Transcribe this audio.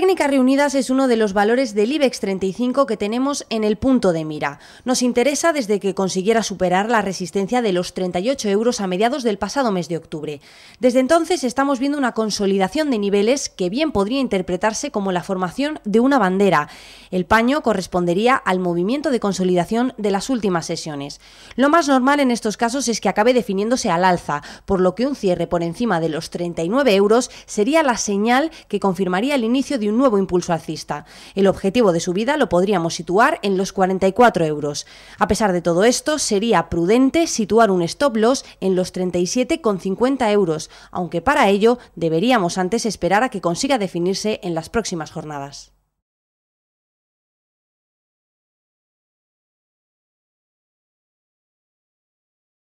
técnicas reunidas es uno de los valores del IBEX 35 que tenemos en el punto de mira. Nos interesa desde que consiguiera superar la resistencia de los 38 euros a mediados del pasado mes de octubre. Desde entonces estamos viendo una consolidación de niveles que bien podría interpretarse como la formación de una bandera. El paño correspondería al movimiento de consolidación de las últimas sesiones. Lo más normal en estos casos es que acabe definiéndose al alza, por lo que un cierre por encima de los 39 euros sería la señal que confirmaría el inicio de nuevo impulso alcista. El objetivo de subida lo podríamos situar en los 44 euros. A pesar de todo esto, sería prudente situar un stop loss en los 37,50 euros, aunque para ello deberíamos antes esperar a que consiga definirse en las próximas jornadas.